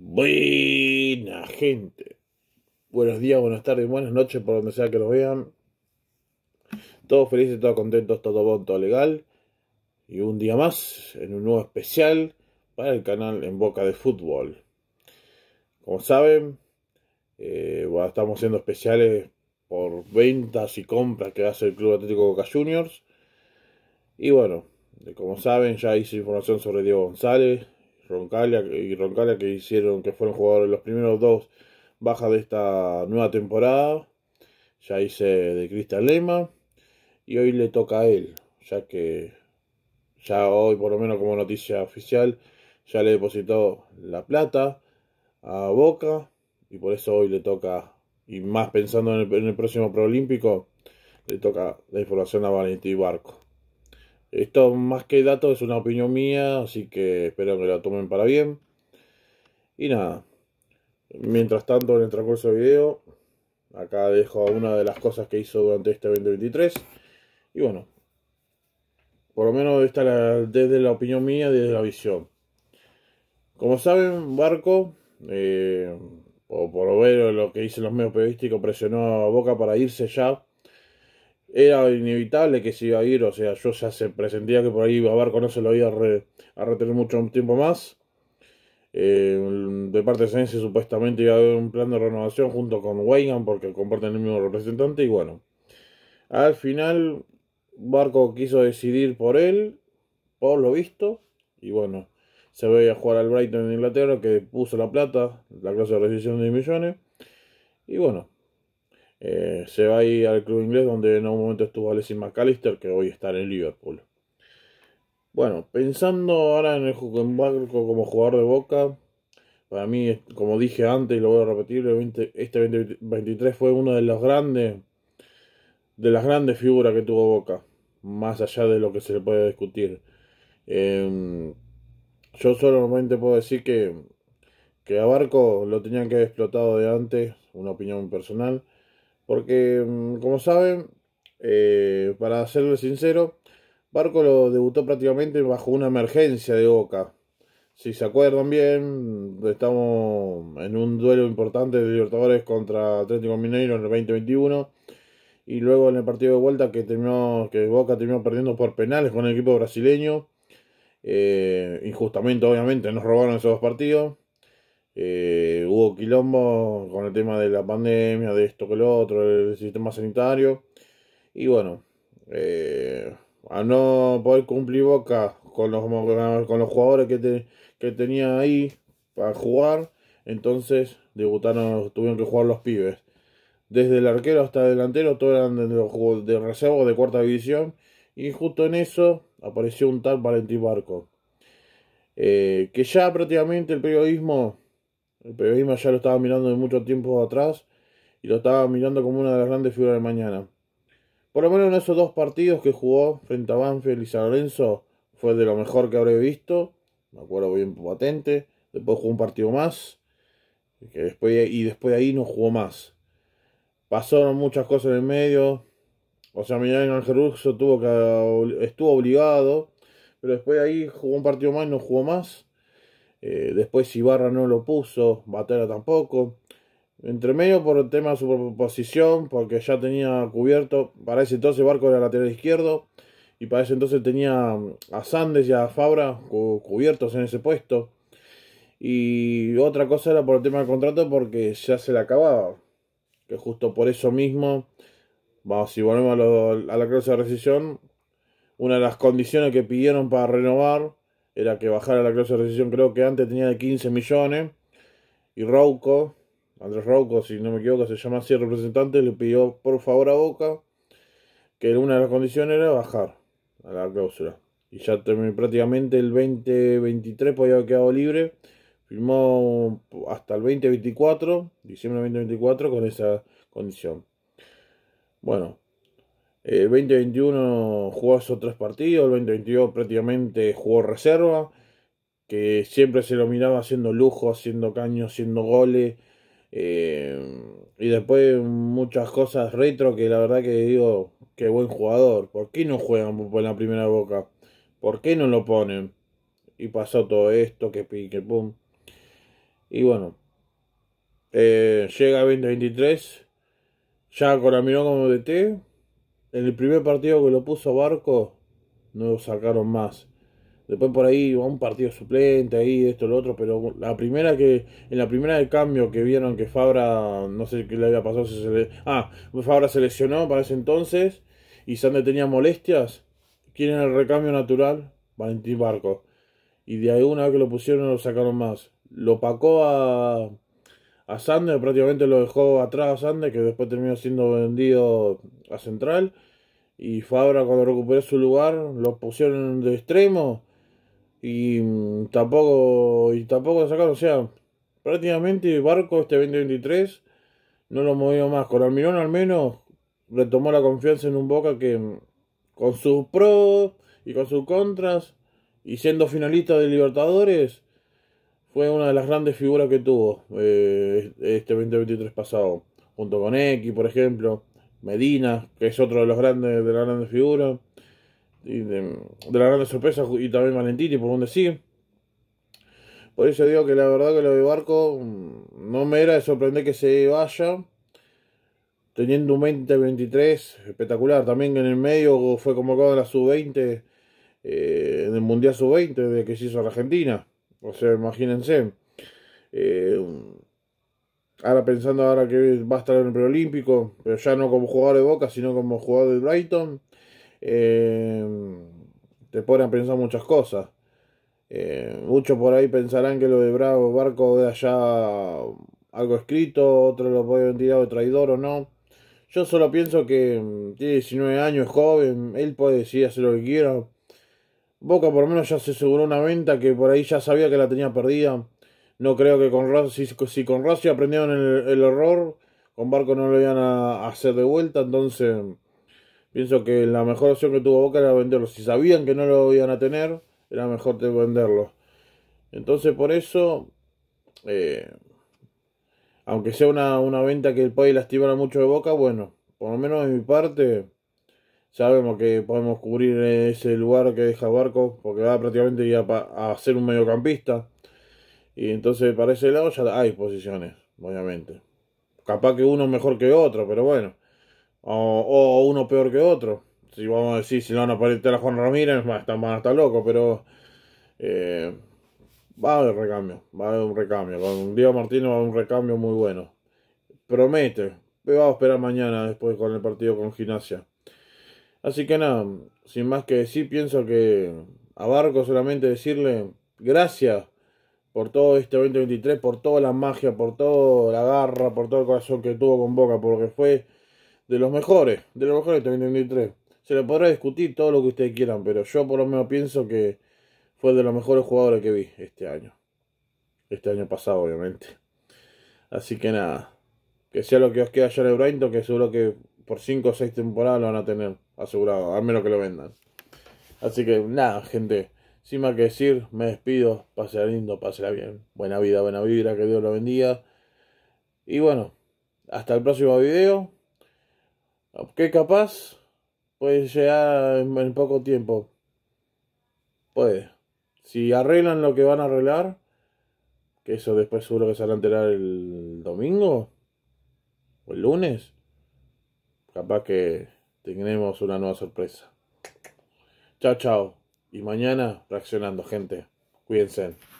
Buena gente. Buenos días, buenas tardes, buenas noches, por donde sea que lo vean. Todos felices, todos contentos, todo bonito, todo legal. Y un día más en un nuevo especial para el canal En Boca de Fútbol. Como saben, eh, estamos haciendo especiales por ventas y compras que hace el Club Atlético Boca Juniors. Y bueno, como saben, ya hice información sobre Diego González, Roncalia y Roncalia que hicieron, que fueron jugadores los primeros dos bajas de esta nueva temporada. Ya hice de Cristian Lema y hoy le toca a él, ya que ya hoy por lo menos como noticia oficial ya le depositó la plata a Boca y por eso hoy le toca y más pensando en el, en el próximo proolímpico le toca la información a Valentín Barco. Esto más que datos, es una opinión mía, así que espero que la tomen para bien. Y nada, mientras tanto en el transcurso del video, acá dejo una de las cosas que hizo durante este 2023. Y bueno, por lo menos esta desde la opinión mía, desde la visión. Como saben, Barco, eh, o por lo lo que dicen los medios periodísticos, presionó a Boca para irse ya era inevitable que se iba a ir, o sea, yo ya se presentía que por ahí Barco con eso lo iba a, a retener mucho tiempo más. Eh, de parte de Sense supuestamente iba a haber un plan de renovación junto con Wigan, porque comparten el mismo representante y bueno. Al final Barco quiso decidir por él, por lo visto, y bueno, se veía jugar al Brighton en Inglaterra que puso la plata, la clase de rescisión de millones, y bueno, eh, se va a ir al club inglés donde en un momento estuvo Alexis McAllister, que hoy está en el Liverpool. Bueno, pensando ahora en el en Barco como jugador de Boca, para mí, como dije antes y lo voy a repetir, este 2023 fue uno de los grandes, de las grandes figuras que tuvo Boca, más allá de lo que se le puede discutir. Em, yo solamente puedo decir que, que a Barco lo tenían que haber explotado de antes, una opinión personal. Porque, mm, como saben, eh, para serles sincero, Barco lo debutó prácticamente bajo una emergencia de Boca. Si se acuerdan bien, estamos en un duelo importante de Libertadores contra Atlético Mineiro en el 2021 y luego en el partido de vuelta que terminó que Boca terminó perdiendo por penales con el equipo brasileño eh, injustamente obviamente nos robaron esos dos partidos eh, hubo quilombo con el tema de la pandemia, de esto que lo otro, del sistema sanitario. Y bueno, eh, a no poder cumplir boca con los, con los jugadores que, tenía ahí para jugar, entonces debutaron, tuvieron que jugar los pibes. Desde el arquero hasta el delantero, todos eran de, los, de reserva de cuarta división. Y justo en eso apareció un tal Valentín Barco. Eh, que ya prácticamente el periodismo el periodismo ya lo estaba mirando de mucho tiempo atrás y lo estaba mirando como una de las grandes figuras de mañana. Por lo menos en esos dos partidos que jugó frente a Banfield y San Lorenzo fue de lo mejor que habré visto. Me acuerdo bien patente. Después jugó un partido más. Que después, y después de ahí no jugó más. Pasaron muchas cosas en el medio. O sea, Miguel Ángel Russo tuvo que, estuvo obligado. Pero después de ahí jugó un partido más y no jugó más. Eh, después Ibarra no lo puso, Batera tampoco. Entre medio por el tema de su posición, porque ya tenía cubierto, para ese entonces Barco era lateral izquierdo, y para ese entonces tenía a Sandes y a Fabra cubiertos en ese puesto. Y otra cosa era por el tema del contrato, porque ya se le acababa. Que justo por eso mismo, vamos, si volvemos a, la clase de rescisión, una de las condiciones que pidieron para renovar era que bajara la cláusula de recesión, creo que antes tenía de 15 millones, y Rouco, Andrés Rouco, si no me equivoco, se llama así el representante, le pidió por favor a Boca que una de las condiciones era bajar a la cláusula. Y ya prácticamente el 2023 podía haber quedado libre. Firmó hasta el 2024, diciembre de 2024, con esa condición. Bueno, el eh, 2021 jugó esos tres partidos, el 2022 prácticamente jugó reserva, que siempre se lo miraba haciendo lujo, haciendo caños, haciendo goles. Eh, y después muchas cosas retro que la verdad que digo, qué buen jugador. ¿Por qué no juegan por la primera boca? ¿Por qué no lo ponen? Y pasó todo esto, que pique, pum. Y bueno, eh, llega 2023, ya con la miró como DT, en el primer partido que lo puso Barco, no lo sacaron más. Después por ahí va un partido suplente, ahí esto, lo otro, pero la primera que, en la primera de cambio que vieron que Fabra, no sé qué le había pasado, se ah, Fabra se lesionó para ese entonces y Sande tenía molestias, ¿quién el recambio natural? Valentín Barco. Y de ahí una vez que lo pusieron no lo sacaron más. Lo pacó a a Sander, prácticamente lo dejó atrás a Sander, que después terminó siendo vendido a Central. Y Fabra cuando recuperó su lugar lo pusieron de extremo y mm, tampoco y tampoco lo sacaron, o sea, prácticamente Barco este 2023 no lo movió más. Con Almirón al menos retomó la confianza en un Boca que mm, con sus pros y con sus contras y siendo finalista de Libertadores fue una de las grandes figuras que tuvo eh, este 2023 pasado, junto con X, por ejemplo, Medina, que es otro de los grandes de las grandes figuras, y de, las grandes sorpresas, y también Valentini, por donde sí. Por eso digo que la verdad que lo de Barco mm, no me era de sorprender que se vaya, teniendo un 2023 espectacular. También en el medio fue convocado a la sub-20, eh, en el Mundial sub-20, de que se hizo la Argentina. O sea, imagínense. Eh, ahora pensando ahora que va a estar en el preolímpico, pero ya no como jugador de Boca, sino como jugador de Brighton, em, te ponen a pensar muchas cosas. Em, muchos por ahí pensarán que lo de Bravo Barco de allá algo escrito, otros lo pueden tirar de traidor o no. Yo solo pienso que em, tiene 19 años, es joven, él puede decir hacer lo que quiera. Boca por lo menos ya se aseguró una venta que por ahí ya sabía que la tenía perdida. No creo que con si, con Razio aprendieron el, error, con Barco no lo iban a, hacer de vuelta. Entonces, pienso que la mejor opción que tuvo Boca era venderlo. Si sabían que no lo iban a tener, era mejor venderlo. Entonces, por eso, eh, aunque sea una, una venta que el país lastimara mucho de Boca, bueno, por lo menos de mi parte sabemos que podemos cubrir ese lugar que deja Barco, porque va prácticamente a, ser un mediocampista. Y entonces para ese lado ya hay posiciones, obviamente. Capaz que uno mejor que otro, pero bueno. O, uno peor que otro. Si vamos a decir, si no van a aparecer a Juan Ramírez, van a estar locos, pero... Eh, va a haber recambio, va a haber un recambio. Con Diego Martínez va a haber un recambio muy bueno. Promete. Pero vamos a esperar mañana después con el partido con Gimnasia. Así que nada, sin más que decir, pienso que abarco solamente decirle gracias por todo este 2023, por toda la magia, por toda la garra, por todo el corazón que tuvo con Boca, porque fue de los mejores, de los mejores de este 2023. Se le podrá discutir todo lo que ustedes quieran, pero yo por lo menos pienso que fue de los mejores jugadores que vi este año. Este año pasado, obviamente. Así que nada, que sea lo que os queda allá en el que seguro que por 5 o 6 temporadas lo van a tener asegurado, al menos que lo vendan. Así que nada, gente, sin más que decir, me despido, pásela lindo, pásela bien, buena vida, buena vibra, que Dios lo bendiga. Y bueno, hasta el próximo video, que capaz puede llegar en poco tiempo. Puede. Si arreglan lo que van a arreglar, que eso después seguro que se van a enterar el domingo o el lunes, capaz que Tendremos una nueva sorpresa. Chao, chao. Y mañana reaccionando, gente. Cuídense.